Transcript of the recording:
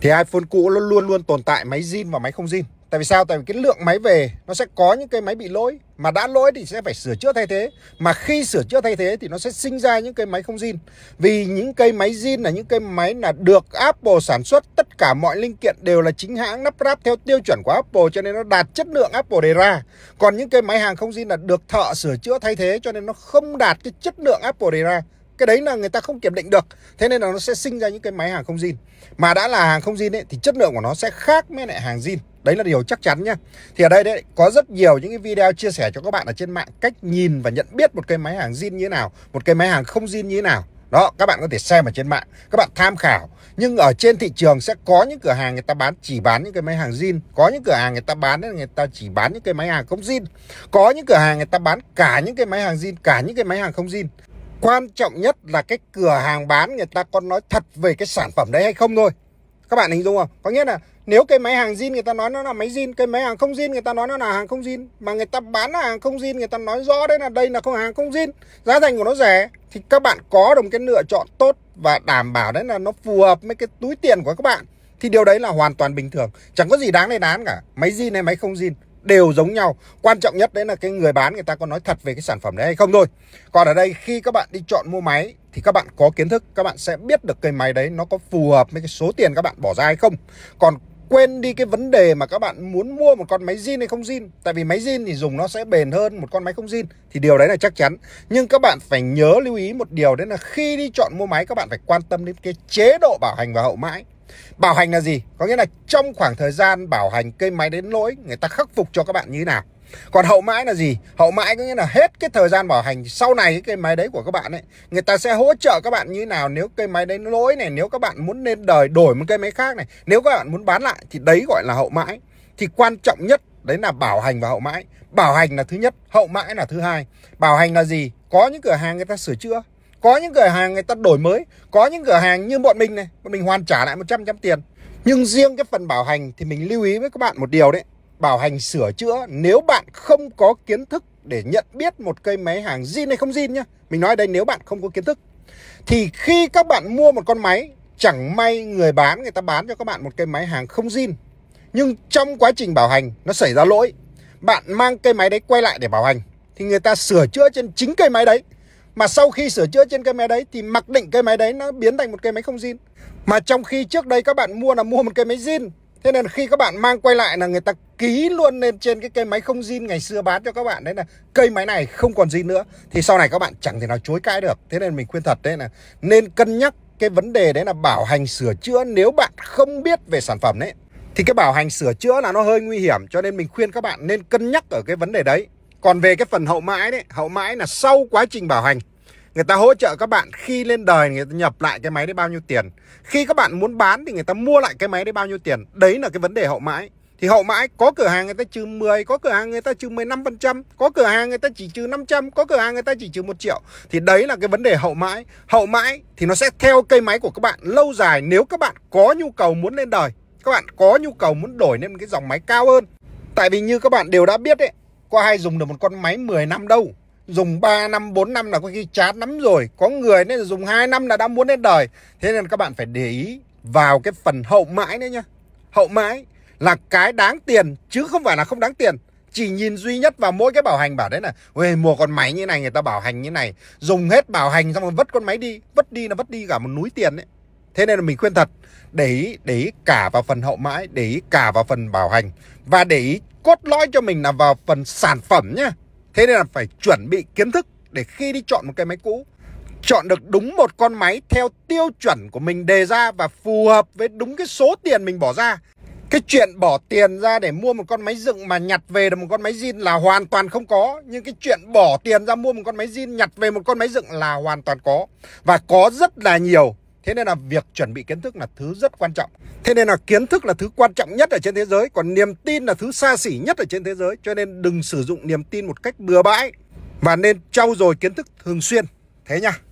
thì iPhone cũ nó luôn luôn tồn tại máy zin và máy không zin. Tại vì sao? Tại vì cái lượng máy về nó sẽ có những cái máy bị lỗi mà đã lỗi thì sẽ phải sửa chữa thay thế. Mà khi sửa chữa thay thế thì nó sẽ sinh ra những cái máy không zin. Vì những cây máy zin là những cây máy là được Apple sản xuất, tất cả mọi linh kiện đều là chính hãng lắp ráp theo tiêu chuẩn của Apple cho nên nó đạt chất lượng Apple đề ra. Còn những cây máy hàng không zin là được thợ sửa chữa thay thế cho nên nó không đạt cái chất lượng Apple đề ra cái đấy là người ta không kiểm định được thế nên là nó sẽ sinh ra những cái máy hàng không zin mà đã là hàng không zin ấy, thì chất lượng của nó sẽ khác với lại hàng zin đấy là điều chắc chắn nhá thì ở đây đấy có rất nhiều những cái video chia sẻ cho các bạn ở trên mạng cách nhìn và nhận biết một cái máy hàng zin như thế nào một cái máy hàng không zin như thế nào đó các bạn có thể xem ở trên mạng các bạn tham khảo nhưng ở trên thị trường sẽ có những cửa hàng người ta bán chỉ bán những cái máy hàng zin có những cửa hàng người ta bán người ta chỉ bán những cái máy hàng không zin có những cửa hàng người ta bán cả những cái máy hàng zin cả những cái máy hàng không zin quan trọng nhất là cái cửa hàng bán người ta có nói thật về cái sản phẩm đấy hay không thôi các bạn hình dung không có nghĩa là nếu cái máy hàng zin người ta nói nó là máy zin cái máy hàng không zin người ta nói nó là hàng không zin mà người ta bán là hàng không zin người ta nói rõ đấy là đây là không hàng không zin giá thành của nó rẻ thì các bạn có được cái lựa chọn tốt và đảm bảo đấy là nó phù hợp với cái túi tiền của các bạn thì điều đấy là hoàn toàn bình thường chẳng có gì đáng lên án cả máy zin hay máy không zin đều giống nhau quan trọng nhất đấy là cái người bán người ta có nói thật về cái sản phẩm đấy hay không thôi còn ở đây khi các bạn đi chọn mua máy thì các bạn có kiến thức các bạn sẽ biết được cái máy đấy nó có phù hợp với cái số tiền các bạn bỏ ra hay không còn quên đi cái vấn đề mà các bạn muốn mua một con máy zin hay không zin tại vì máy zin thì dùng nó sẽ bền hơn một con máy không zin thì điều đấy là chắc chắn nhưng các bạn phải nhớ lưu ý một điều đấy là khi đi chọn mua máy các bạn phải quan tâm đến cái chế độ bảo hành và hậu mãi Bảo hành là gì? Có nghĩa là trong khoảng thời gian bảo hành cây máy đến lỗi người ta khắc phục cho các bạn như thế nào. Còn hậu mãi là gì? Hậu mãi có nghĩa là hết cái thời gian bảo hành sau này cái cây máy đấy của các bạn ấy, người ta sẽ hỗ trợ các bạn như thế nào nếu cây máy đấy lỗi này, nếu các bạn muốn lên đời đổi một cây máy khác này, nếu các bạn muốn bán lại thì đấy gọi là hậu mãi. Thì quan trọng nhất đấy là bảo hành và hậu mãi. Bảo hành là thứ nhất, hậu mãi là thứ hai. Bảo hành là gì? Có những cửa hàng người ta sửa chữa, có những cửa hàng người ta đổi mới có những cửa hàng như bọn mình này bọn mình hoàn trả lại 100 trăm tiền nhưng riêng cái phần bảo hành thì mình lưu ý với các bạn một điều đấy bảo hành sửa chữa nếu bạn không có kiến thức để nhận biết một cây máy hàng zin hay không zin nhá mình nói đây nếu bạn không có kiến thức thì khi các bạn mua một con máy chẳng may người bán người ta bán cho các bạn một cây máy hàng không zin nhưng trong quá trình bảo hành nó xảy ra lỗi bạn mang cây máy đấy quay lại để bảo hành thì người ta sửa chữa trên chính cây máy đấy mà sau khi sửa chữa trên cái máy đấy thì mặc định cái máy đấy nó biến thành một cái máy không zin. Mà trong khi trước đây các bạn mua là mua một cái máy zin. Thế nên khi các bạn mang quay lại là người ta ký luôn lên trên cái cây máy không zin ngày xưa bán cho các bạn đấy là cây máy này không còn zin nữa thì sau này các bạn chẳng thể nào chối cãi được. Thế nên mình khuyên thật đấy là nên cân nhắc cái vấn đề đấy là bảo hành sửa chữa nếu bạn không biết về sản phẩm đấy thì cái bảo hành sửa chữa là nó hơi nguy hiểm cho nên mình khuyên các bạn nên cân nhắc ở cái vấn đề đấy còn về cái phần hậu mãi đấy hậu mãi là sau quá trình bảo hành Người ta hỗ trợ các bạn khi lên đời người ta nhập lại cái máy đấy bao nhiêu tiền. Khi các bạn muốn bán thì người ta mua lại cái máy đấy bao nhiêu tiền. Đấy là cái vấn đề hậu mãi. Thì hậu mãi có cửa hàng người ta trừ 10, có cửa hàng người ta trừ 15%, có cửa hàng người ta chỉ trừ 500, có cửa hàng người ta chỉ trừ 1 triệu. Thì đấy là cái vấn đề hậu mãi. Hậu mãi thì nó sẽ theo cây máy của các bạn lâu dài nếu các bạn có nhu cầu muốn lên đời. Các bạn có nhu cầu muốn đổi lên một cái dòng máy cao hơn. Tại vì như các bạn đều đã biết ấy, có ai dùng được một con máy 10 năm đâu dùng 3 năm 4 năm là có khi chát lắm rồi có người nên dùng 2 năm là đã muốn đến đời thế nên các bạn phải để ý vào cái phần hậu mãi nữa nhá hậu mãi là cái đáng tiền chứ không phải là không đáng tiền chỉ nhìn duy nhất vào mỗi cái bảo hành bảo đấy là ôi mua con máy như này người ta bảo hành như này dùng hết bảo hành xong rồi vứt con máy đi vứt đi là vứt đi cả một núi tiền đấy thế nên là mình khuyên thật để ý để ý cả vào phần hậu mãi để ý cả vào phần bảo hành và để ý cốt lõi cho mình là vào phần sản phẩm nhá Thế nên là phải chuẩn bị kiến thức để khi đi chọn một cái máy cũ, chọn được đúng một con máy theo tiêu chuẩn của mình đề ra và phù hợp với đúng cái số tiền mình bỏ ra. Cái chuyện bỏ tiền ra để mua một con máy dựng mà nhặt về được một con máy zin là hoàn toàn không có. Nhưng cái chuyện bỏ tiền ra mua một con máy zin nhặt về một con máy dựng là hoàn toàn có. Và có rất là nhiều Thế nên là việc chuẩn bị kiến thức là thứ rất quan trọng. Thế nên là kiến thức là thứ quan trọng nhất ở trên thế giới, còn niềm tin là thứ xa xỉ nhất ở trên thế giới. Cho nên đừng sử dụng niềm tin một cách bừa bãi và nên trau dồi kiến thức thường xuyên. Thế nha.